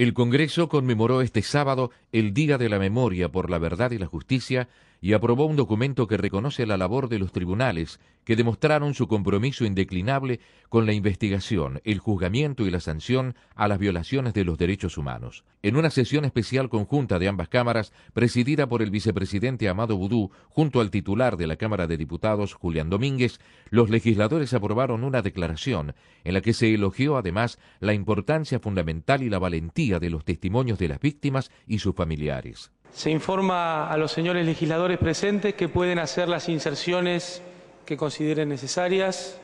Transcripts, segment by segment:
El Congreso conmemoró este sábado el Día de la Memoria por la Verdad y la Justicia y aprobó un documento que reconoce la labor de los tribunales, que demostraron su compromiso indeclinable con la investigación, el juzgamiento y la sanción a las violaciones de los derechos humanos. En una sesión especial conjunta de ambas cámaras, presidida por el vicepresidente Amado Boudou, junto al titular de la Cámara de Diputados, Julián Domínguez, los legisladores aprobaron una declaración en la que se elogió además la importancia fundamental y la valentía de los testimonios de las víctimas y sus familiares. Se informa a los señores legisladores presentes que pueden hacer las inserciones que consideren necesarias.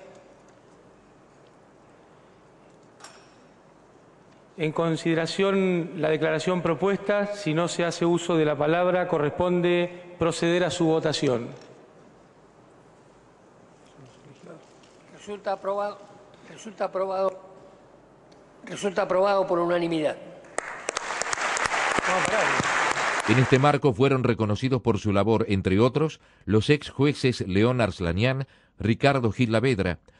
En consideración la declaración propuesta, si no se hace uso de la palabra, corresponde proceder a su votación. Resulta aprobado. Resulta aprobado. Resulta aprobado por unanimidad. En este marco fueron reconocidos por su labor, entre otros, los ex jueces León Arslanian, Ricardo Gil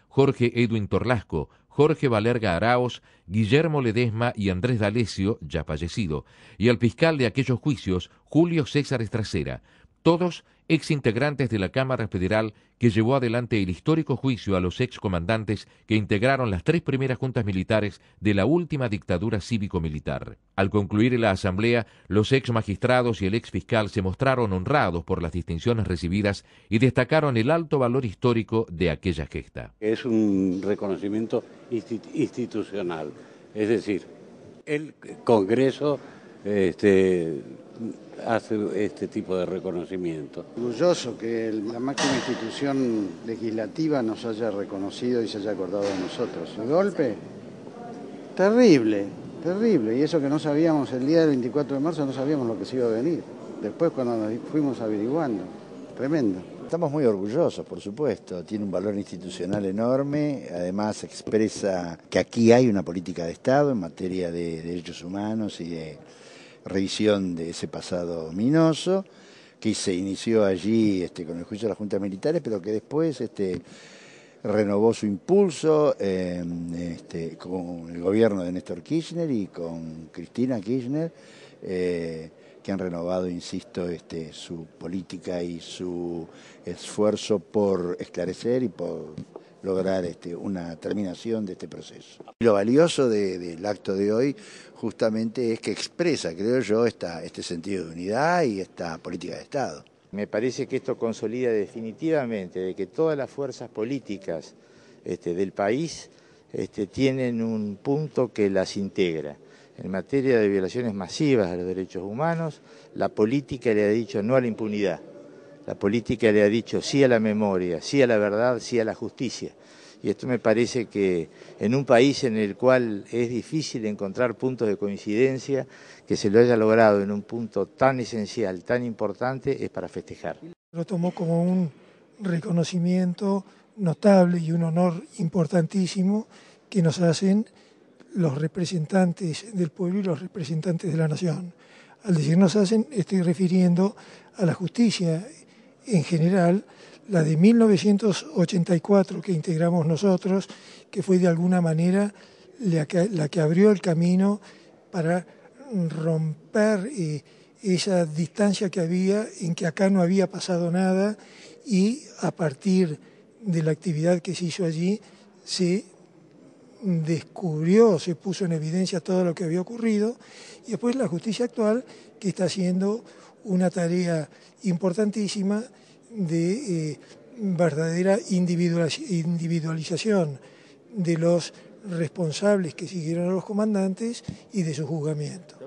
Jorge Edwin Torlasco, Jorge Valerga Araos, Guillermo Ledesma y Andrés D'Alessio, ya fallecido, y al fiscal de aquellos juicios, Julio César Estracera, todos ex integrantes de la Cámara Federal que llevó adelante el histórico juicio a los ex comandantes que integraron las tres primeras juntas militares de la última dictadura cívico-militar. Al concluir la asamblea, los ex magistrados y el ex fiscal se mostraron honrados por las distinciones recibidas y destacaron el alto valor histórico de aquella gesta. Es un reconocimiento institucional, es decir, el Congreso este, hace este tipo de reconocimiento. Orgulloso que la máxima institución legislativa nos haya reconocido y se haya acordado de nosotros. ¿Un golpe, terrible, terrible. Y eso que no sabíamos el día del 24 de marzo, no sabíamos lo que se iba a venir. Después cuando nos fuimos averiguando, tremendo. Estamos muy orgullosos, por supuesto. Tiene un valor institucional enorme. Además, expresa que aquí hay una política de Estado en materia de derechos humanos y de revisión de ese pasado ominoso, que se inició allí este, con el juicio de las juntas militares, pero que después este, renovó su impulso em, este, con el gobierno de Néstor Kirchner y con Cristina Kirchner, eh, que han renovado, insisto, su política y su esfuerzo por esclarecer y por lograr este, una terminación de este proceso. Lo valioso del acto de hoy justamente es que expresa, creo yo, esta, este sentido de unidad y esta política de Estado. Me parece que esto consolida definitivamente de que todas las fuerzas políticas este, del país este, tienen un punto que las integra. En materia de violaciones masivas a los derechos humanos, la política le ha dicho no a la impunidad. La política le ha dicho sí a la memoria, sí a la verdad, sí a la justicia. Y esto me parece que en un país en el cual es difícil encontrar puntos de coincidencia, que se lo haya logrado en un punto tan esencial, tan importante, es para festejar. Lo tomó como un reconocimiento notable y un honor importantísimo que nos hacen los representantes del pueblo y los representantes de la nación. Al decir nos hacen, estoy refiriendo a la justicia en general, la de 1984 que integramos nosotros, que fue de alguna manera la que, abrió el camino para romper eh, esa distancia que había en que acá no había pasado nada y a partir de la actividad que se hizo allí se descubrió, se puso en evidencia todo lo que había ocurrido, y después la justicia actual que está haciendo una tarea importantísima de eh, verdadera individualización de los responsables que siguieron a los comandantes y de su juzgamiento.